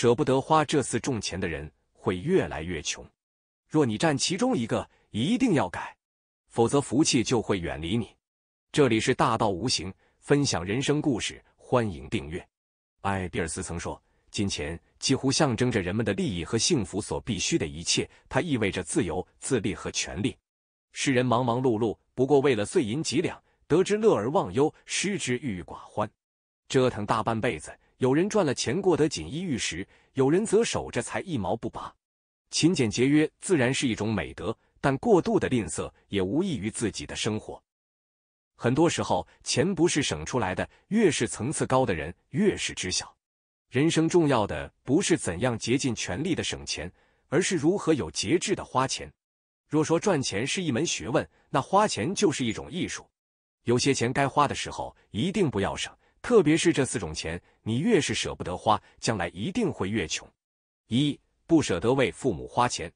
舍不得花这次重钱的人，会越来越穷。若你占其中一个，一定要改，否则福气就会远离你。这里是大道无形，分享人生故事，欢迎订阅。埃比尔斯曾说：“金钱几乎象征着人们的利益和幸福所必须的一切，它意味着自由、自立和权利。”世人忙忙碌碌，不过为了碎银几两，得之乐而忘忧，失之郁郁寡欢，折腾大半辈子。有人赚了钱过得锦衣玉食，有人则守着才一毛不拔。勤俭节约自然是一种美德，但过度的吝啬也无益于自己的生活。很多时候，钱不是省出来的，越是层次高的人越是知晓。人生重要的不是怎样竭尽全力的省钱，而是如何有节制的花钱。若说赚钱是一门学问，那花钱就是一种艺术。有些钱该花的时候，一定不要省。特别是这四种钱，你越是舍不得花，将来一定会越穷。一不舍得为父母花钱，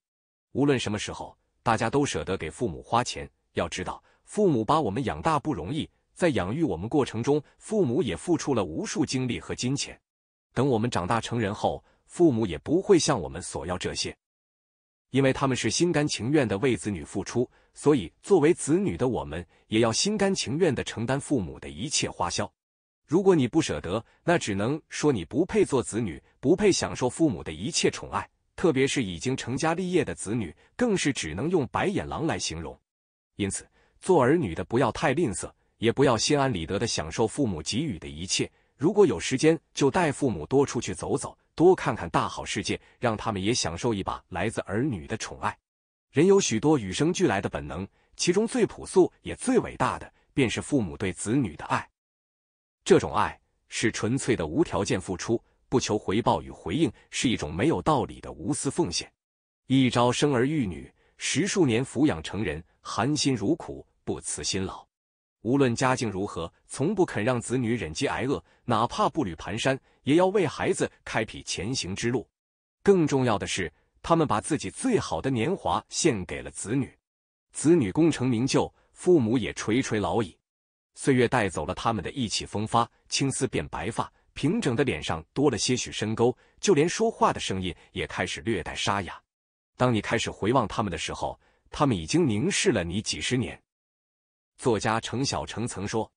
无论什么时候，大家都舍得给父母花钱。要知道，父母把我们养大不容易，在养育我们过程中，父母也付出了无数精力和金钱。等我们长大成人后，父母也不会向我们索要这些，因为他们是心甘情愿的为子女付出，所以作为子女的我们，也要心甘情愿的承担父母的一切花销。如果你不舍得，那只能说你不配做子女，不配享受父母的一切宠爱。特别是已经成家立业的子女，更是只能用白眼狼来形容。因此，做儿女的不要太吝啬，也不要心安理得的享受父母给予的一切。如果有时间，就带父母多出去走走，多看看大好世界，让他们也享受一把来自儿女的宠爱。人有许多与生俱来的本能，其中最朴素也最伟大的，便是父母对子女的爱。这种爱是纯粹的无条件付出，不求回报与回应，是一种没有道理的无私奉献。一朝生儿育女，十数年抚养成人，含辛茹苦，不辞辛劳，无论家境如何，从不肯让子女忍饥挨饿，哪怕步履蹒跚，也要为孩子开辟前行之路。更重要的是，他们把自己最好的年华献给了子女，子女功成名就，父母也垂垂老矣。岁月带走了他们的意气风发，青丝变白发，平整的脸上多了些许深沟，就连说话的声音也开始略带沙哑。当你开始回望他们的时候，他们已经凝视了你几十年。作家程小成曾说：“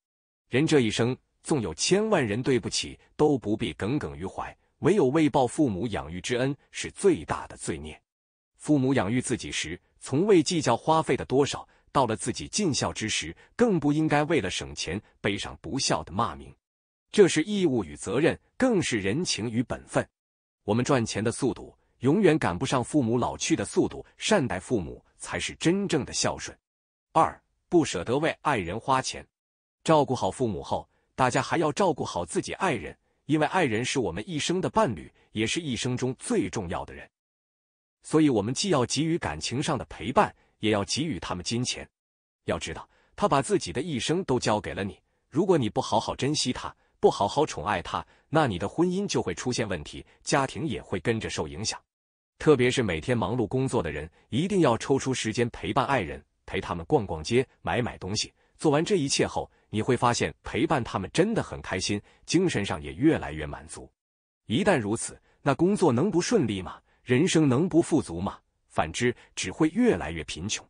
人这一生，纵有千万人对不起，都不必耿耿于怀，唯有未报父母养育之恩是最大的罪孽。父母养育自己时，从未计较花费的多少。”到了自己尽孝之时，更不应该为了省钱背上不孝的骂名。这是义务与责任，更是人情与本分。我们赚钱的速度永远赶不上父母老去的速度，善待父母才是真正的孝顺。二，不舍得为爱人花钱，照顾好父母后，大家还要照顾好自己爱人，因为爱人是我们一生的伴侣，也是一生中最重要的人。所以，我们既要给予感情上的陪伴。也要给予他们金钱。要知道，他把自己的一生都交给了你。如果你不好好珍惜他，不好好宠爱他，那你的婚姻就会出现问题，家庭也会跟着受影响。特别是每天忙碌工作的人，一定要抽出时间陪伴爱人，陪他们逛逛街，买买东西。做完这一切后，你会发现陪伴他们真的很开心，精神上也越来越满足。一旦如此，那工作能不顺利吗？人生能不富足吗？反之，只会越来越贫穷。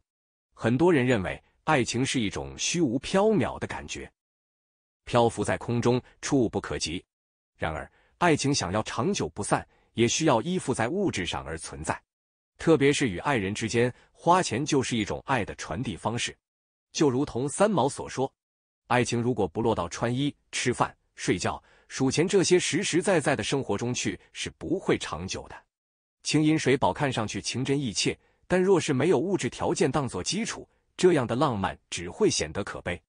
很多人认为，爱情是一种虚无缥缈的感觉，漂浮在空中，触不可及。然而，爱情想要长久不散，也需要依附在物质上而存在。特别是与爱人之间，花钱就是一种爱的传递方式。就如同三毛所说，爱情如果不落到穿衣、吃饭、睡觉、数钱这些实实在在的生活中去，是不会长久的。情饮水饱看上去情真意切，但若是没有物质条件当做基础，这样的浪漫只会显得可悲。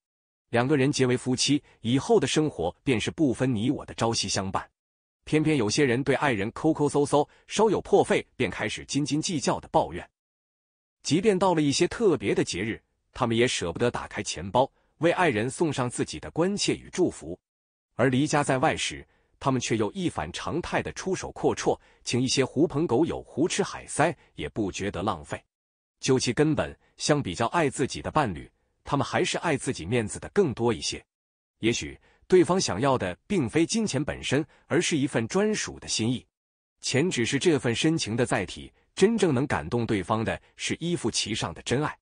两个人结为夫妻以后的生活，便是不分你我的朝夕相伴。偏偏有些人对爱人抠抠搜搜，稍有破费便开始斤斤计较的抱怨。即便到了一些特别的节日，他们也舍不得打开钱包，为爱人送上自己的关切与祝福。而离家在外时，他们却又一反常态的出手阔绰，请一些狐朋狗友胡吃海塞，也不觉得浪费。究其根本，相比较爱自己的伴侣，他们还是爱自己面子的更多一些。也许对方想要的并非金钱本身，而是一份专属的心意。钱只是这份深情的载体，真正能感动对方的是依附其上的真爱。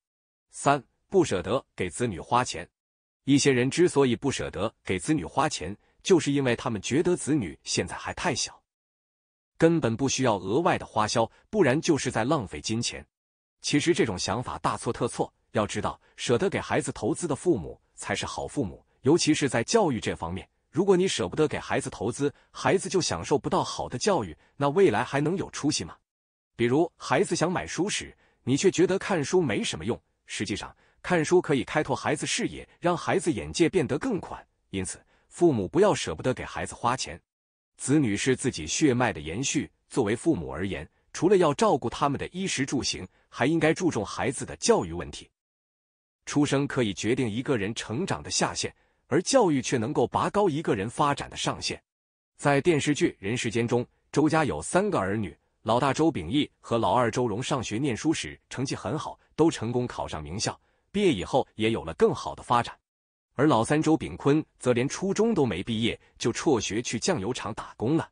三，不舍得给子女花钱。一些人之所以不舍得给子女花钱，就是因为他们觉得子女现在还太小，根本不需要额外的花销，不然就是在浪费金钱。其实这种想法大错特错。要知道，舍得给孩子投资的父母才是好父母，尤其是在教育这方面。如果你舍不得给孩子投资，孩子就享受不到好的教育，那未来还能有出息吗？比如孩子想买书时，你却觉得看书没什么用。实际上，看书可以开拓孩子视野，让孩子眼界变得更宽。因此。父母不要舍不得给孩子花钱，子女是自己血脉的延续。作为父母而言，除了要照顾他们的衣食住行，还应该注重孩子的教育问题。出生可以决定一个人成长的下限，而教育却能够拔高一个人发展的上限。在电视剧《人世间》中，周家有三个儿女，老大周秉义和老二周荣上学念书时成绩很好，都成功考上名校，毕业以后也有了更好的发展。而老三周炳坤则连初中都没毕业，就辍学去酱油厂打工了。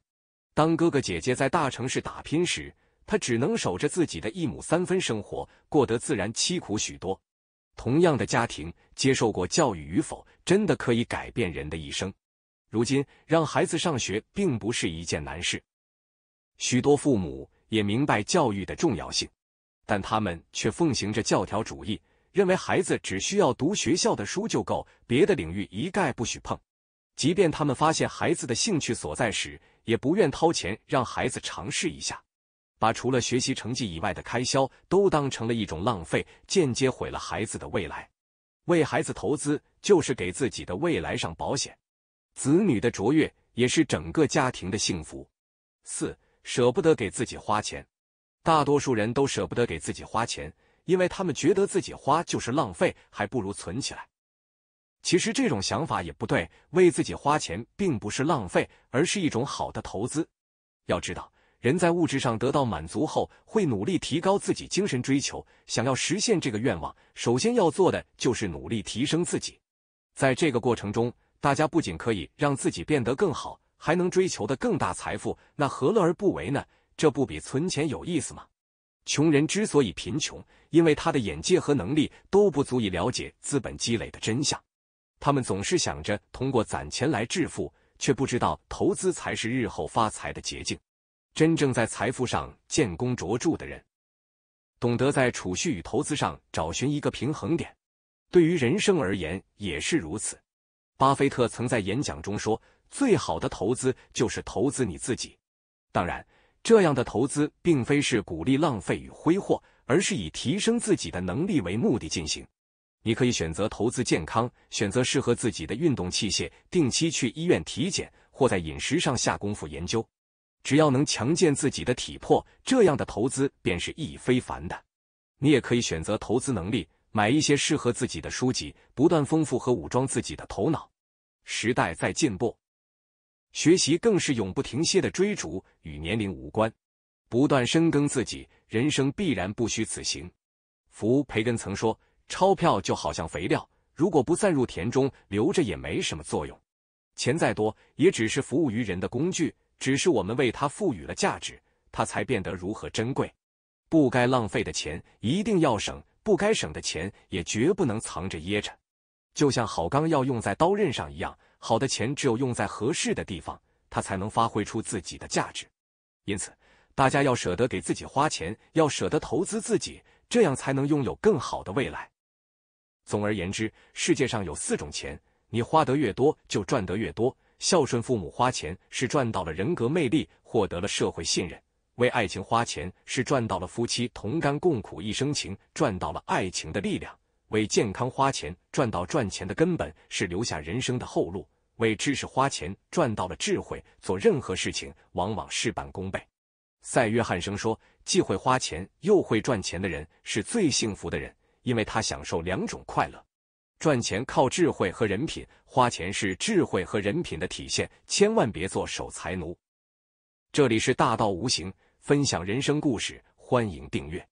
当哥哥姐姐在大城市打拼时，他只能守着自己的一亩三分生活，过得自然凄苦许多。同样的家庭，接受过教育与否，真的可以改变人的一生。如今让孩子上学并不是一件难事，许多父母也明白教育的重要性，但他们却奉行着教条主义。认为孩子只需要读学校的书就够，别的领域一概不许碰。即便他们发现孩子的兴趣所在时，也不愿掏钱让孩子尝试一下。把除了学习成绩以外的开销都当成了一种浪费，间接毁了孩子的未来。为孩子投资就是给自己的未来上保险。子女的卓越也是整个家庭的幸福。四，舍不得给自己花钱。大多数人都舍不得给自己花钱。因为他们觉得自己花就是浪费，还不如存起来。其实这种想法也不对，为自己花钱并不是浪费，而是一种好的投资。要知道，人在物质上得到满足后，会努力提高自己精神追求。想要实现这个愿望，首先要做的就是努力提升自己。在这个过程中，大家不仅可以让自己变得更好，还能追求的更大财富，那何乐而不为呢？这不比存钱有意思吗？穷人之所以贫穷，因为他的眼界和能力都不足以了解资本积累的真相。他们总是想着通过攒钱来致富，却不知道投资才是日后发财的捷径。真正在财富上建功卓著的人，懂得在储蓄与投资上找寻一个平衡点。对于人生而言也是如此。巴菲特曾在演讲中说：“最好的投资就是投资你自己。”当然。这样的投资并非是鼓励浪费与挥霍，而是以提升自己的能力为目的进行。你可以选择投资健康，选择适合自己的运动器械，定期去医院体检，或在饮食上下功夫研究。只要能强健自己的体魄，这样的投资便是意义非凡的。你也可以选择投资能力，买一些适合自己的书籍，不断丰富和武装自己的头脑。时代在进步。学习更是永不停歇的追逐，与年龄无关。不断深耕自己，人生必然不虚此行。福培根曾说：“钞票就好像肥料，如果不散入田中，留着也没什么作用。钱再多，也只是服务于人的工具，只是我们为它赋予了价值，它才变得如何珍贵。不该浪费的钱一定要省，不该省的钱也绝不能藏着掖着，就像好钢要用在刀刃上一样。”好的钱只有用在合适的地方，它才能发挥出自己的价值。因此，大家要舍得给自己花钱，要舍得投资自己，这样才能拥有更好的未来。总而言之，世界上有四种钱，你花得越多，就赚得越多。孝顺父母花钱是赚到了人格魅力，获得了社会信任；为爱情花钱是赚到了夫妻同甘共苦一生情，赚到了爱情的力量。为健康花钱，赚到赚钱的根本是留下人生的后路；为知识花钱，赚到了智慧，做任何事情往往事半功倍。赛约翰生说，既会花钱又会赚钱的人是最幸福的人，因为他享受两种快乐。赚钱靠智慧和人品，花钱是智慧和人品的体现。千万别做守财奴。这里是大道无形，分享人生故事，欢迎订阅。